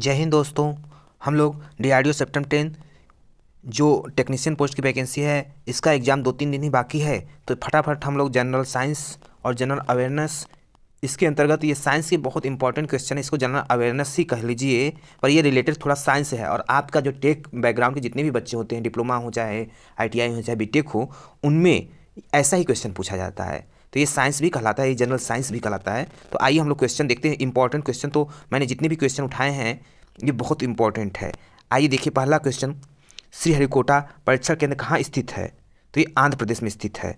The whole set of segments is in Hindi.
जय हिंद दोस्तों हम लोग डी आर सेप्टम टेन जो टेक्नीशियन पोस्ट की वैकेंसी है इसका एग्ज़ाम दो तीन दिन ही बाकी है तो फटाफट हम लोग जनरल साइंस और जनरल अवेयरनेस इसके अंतर्गत ये साइंस के बहुत इंपॉर्टेंट क्वेश्चन है इसको जनरल अवेयरनेस ही कह लीजिए पर ये रिलेटेड थोड़ा साइंस है और आपका जो टेक बैकग्राउंड के जितने भी बच्चे होते हैं डिप्लोमा हो चाहे आई हो चाहे बी हो उनमें ऐसा ही क्वेश्चन पूछा जाता है तो ये साइंस भी कहलाता है ये जनरल साइंस भी कहलाता है तो आइए हम लोग क्वेश्चन देखते हैं इंपॉर्टेंट क्वेश्चन तो मैंने जितने भी क्वेश्चन उठाए हैं ये बहुत इंपॉर्टेंट है आइए देखिए पहला क्वेश्चन श्रीहरिकोटा परीक्षण केंद्र कहाँ स्थित है तो ये आंध्र प्रदेश में स्थित है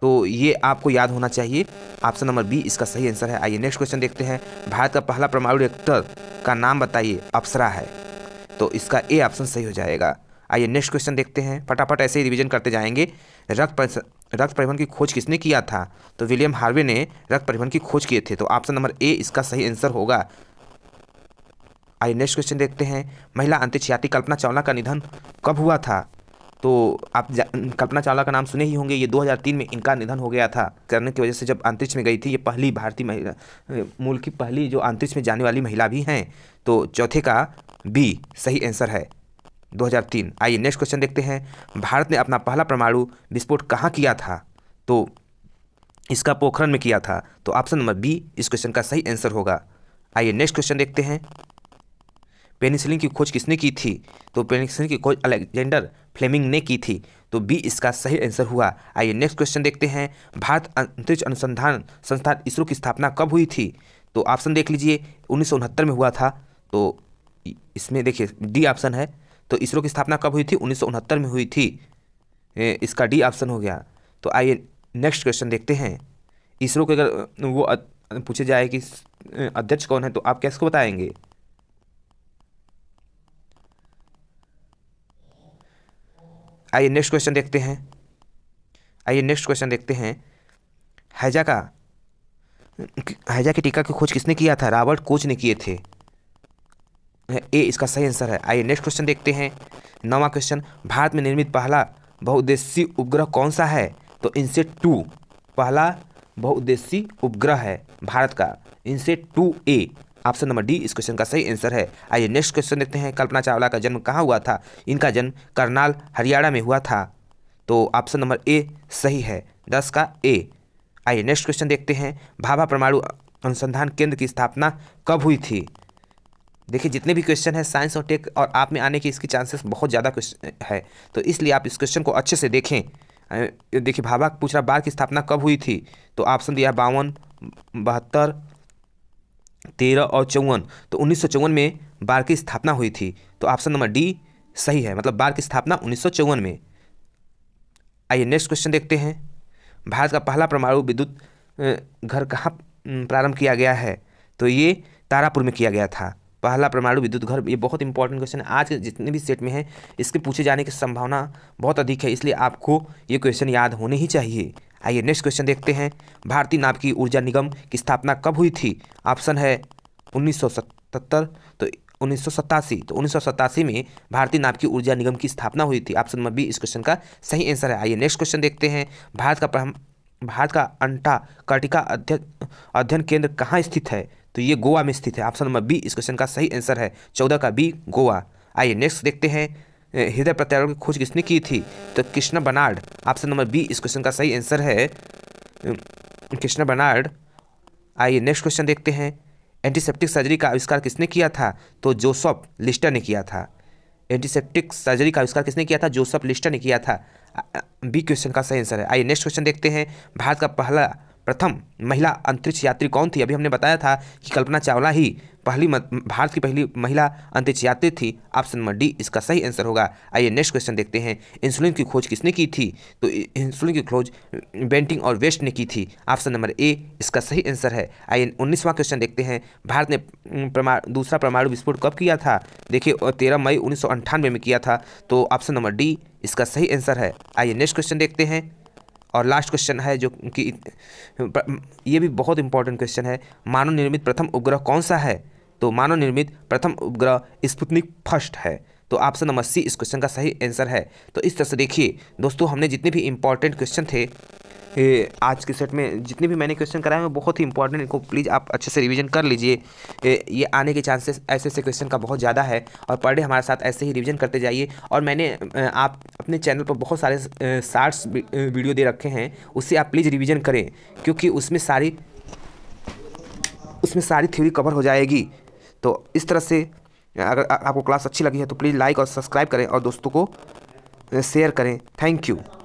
तो ये आपको याद होना चाहिए ऑप्शन नंबर बी इसका सही आंसर है आइए नेक्स्ट क्वेश्चन देखते हैं भारत का पहला परमाणु रिएक्टर का नाम बताइए अप्सरा है तो इसका ए ऑप्शन सही हो जाएगा आइए नेक्स्ट क्वेश्चन देखते हैं फटाफट ऐसे ही रिवीजन करते जाएंगे रक्त रक्त परिवहन की खोज किसने किया था तो विलियम हार्वे ने रक्त परिवहन की खोज किए थे तो ऑप्शन नंबर ए इसका सही आंसर होगा आइए नेक्स्ट क्वेश्चन देखते हैं महिला यात्री कल्पना चावला का निधन कब हुआ था तो आप कल्पना चावला का नाम सुने ही होंगे ये 2003 में इनका निधन हो गया था करने की वजह से जब अंतरिक्ष में गई थी ये पहली भारतीय महिला मूल की पहली जो अंतरिक्ष में जाने वाली महिला भी हैं तो चौथे का बी सही आंसर है 2003 आइए नेक्स्ट क्वेश्चन देखते हैं भारत ने अपना पहला परमाणु विस्फोट कहाँ किया था तो इसका पोखरण में किया था तो ऑप्शन नंबर बी इस क्वेश्चन का सही आंसर होगा आइए नेक्स्ट क्वेश्चन देखते हैं पेनिसिलिन की खोज किसने की थी तो पेनिसिलिन की खोज अलेक्जेंडर फ्लेमिंग ने की थी तो बी इसका सही आंसर हुआ आइए नेक्स्ट क्वेश्चन देखते हैं भारत अंतरिक्ष अनुसंधान संस्थान इसरो की स्थापना कब हुई थी तो ऑप्शन देख लीजिए उन्नीस में हुआ था तो इसमें देखिए डी ऑप्शन है तो इसरो की स्थापना कब हुई थी उन्नीस में हुई थी इसका डी ऑप्शन हो गया तो आइए नेक्स्ट क्वेश्चन देखते हैं इसरो के अगर वो पूछे जाए कि अध्यक्ष कौन है तो आप कैसे बताएंगे आइए नेक्स्ट क्वेश्चन देखते हैं आइए नेक्स्ट क्वेश्चन देखते हैं हैजा का हैजा के टीका की खोज किसने किया था रॉबर्ट कोच ने किए थे ए इसका सही आंसर है आइए नेक्स्ट क्वेश्चन देखते हैं नवा क्वेश्चन भारत में निर्मित पहला बहुउद्देशीय उपग्रह कौन सा है तो इनसे टू पहला बहुउद्देशीय उपग्रह है भारत का इनसे टू ए ऑप्शन नंबर डी इस क्वेश्चन का सही आंसर है आइए नेक्स्ट क्वेश्चन देखते हैं कल्पना चावला का जन्म कहाँ हुआ था इनका जन्म करनाल हरियाणा में हुआ था तो ऑप्शन नंबर ए सही है दस का ए आइए नेक्स्ट क्वेश्चन देखते हैं भाभा परमाणु अनुसंधान केंद्र की स्थापना कब हुई थी देखिए जितने भी क्वेश्चन है साइंस और टेक और आप में आने के इसकी चांसेस बहुत ज़्यादा क्वेश्चन है तो इसलिए आप इस क्वेश्चन को अच्छे से देखें देखिए भाभा पूछ रहा बार की स्थापना कब हुई थी तो ऑप्शन दिया बावन बहत्तर तेरह और चौवन तो उन्नीस में बार की स्थापना हुई थी तो ऑप्शन नंबर डी सही है मतलब बार की स्थापना उन्नीस में आइए नेक्स्ट क्वेश्चन देखते हैं भारत का पहला परमाणु विद्युत घर कहाँ प्रारंभ किया गया है तो ये तारापुर में किया गया था पहला परमाणु विद्युत घर ये बहुत इंपॉर्टेंट क्वेश्चन है आज के जितने भी सेट में है इसके पूछे जाने की संभावना बहुत अधिक है इसलिए आपको ये क्वेश्चन याद होने ही चाहिए आइए नेक्स्ट क्वेश्चन देखते हैं भारतीय नाभिकीय ऊर्जा निगम की स्थापना कब हुई थी ऑप्शन है उन्नीस तो उन्नीस तो उन्नीस में भारतीय नाभिकीय ऊर्जा निगम की स्थापना हुई थी ऑप्शन नंबर बी इस क्वेश्चन का सही आंसर है आइए नेक्स्ट क्वेश्चन देखते हैं भारत का भारत का अंटा कर्टिका अध्ययन केंद्र कहाँ स्थित है तो ये गोवा में स्थित है ऑप्शन नंबर बी इस क्वेश्चन का सही आंसर है चौदह का बी गोवा आइए नेक्स्ट देखते हैं हृदय प्रत्यारोपण की खोज किसने की थी तो Christiaan Barnard option number B इस क्वेश्चन का सही आंसर है कृष्णा बनार्ड आइए नेक्स्ट क्वेश्चन देखते हैं एंटीसेप्टिक सर्जरी का आविष्कार किसने किया था तो जोसफ लिस्टर ने किया था एंटीसेप्टिक सर्जरी का आविष्कार किसने किया था जोसफ लिस्टर ने किया था बी क्वेश्चन का सही आंसर है आइए नेक्स्ट क्वेश्चन देखते हैं भारत का पहला प्रथम महिला अंतरिक्ष यात्री कौन थी अभी हमने बताया था कि कल्पना चावला ही पहली भारत की पहली महिला अंतरिक्ष यात्री थी ऑप्शन नंबर डी इसका सही आंसर होगा आइए नेक्स्ट क्वेश्चन देखते हैं इंसुलिन की खोज किसने की थी तो इंसुलिन की खोज बेंटिंग और वेस्ट ने की थी ऑप्शन नंबर ए इसका सही आंसर है आइए उन्नीसवां क्वेश्चन देखते हैं भारत ने प्रमा, दूसरा परमाणु विस्फोट कब किया था देखिए तेरह मई उन्नीस में किया था तो ऑप्शन नंबर डी इसका सही आंसर है आइए नेक्स्ट क्वेश्चन देखते हैं और लास्ट क्वेश्चन है जो कि ये भी बहुत इंपॉर्टेंट क्वेश्चन है मानव निर्मित प्रथम उपग्रह कौन सा है तो मानव निर्मित प्रथम उपग्रह स्पुतनिक फर्स्ट है तो ऑप्शन नंबर सी इस क्वेश्चन का सही आंसर है तो इस तरह से देखिए दोस्तों हमने जितने भी इंपॉर्टेंट क्वेश्चन थे आज के सेट में जितने भी मैंने क्वेश्चन कराए हैं बहुत ही इंपॉर्टेंट इनको प्लीज़ आप अच्छे से रिविजन कर लीजिए ये आने के चांसेस ऐसे ऐसे क्वेश्चन का बहुत ज़्यादा है और पर डे हमारे साथ ऐसे ही रिविजन करते जाइए और मैंने आप अपने चैनल पर बहुत सारे शार्ट्स वीडियो दे रखे हैं उससे आप प्लीज़ रिविज़न करें क्योंकि उसमें सारी उसमें सारी थ्योरी कवर हो जाएगी तो इस तरह से अगर आपको क्लास अच्छी लगी है तो प्लीज़ लाइक और सब्सक्राइब करें और दोस्तों को शेयर करें थैंक यू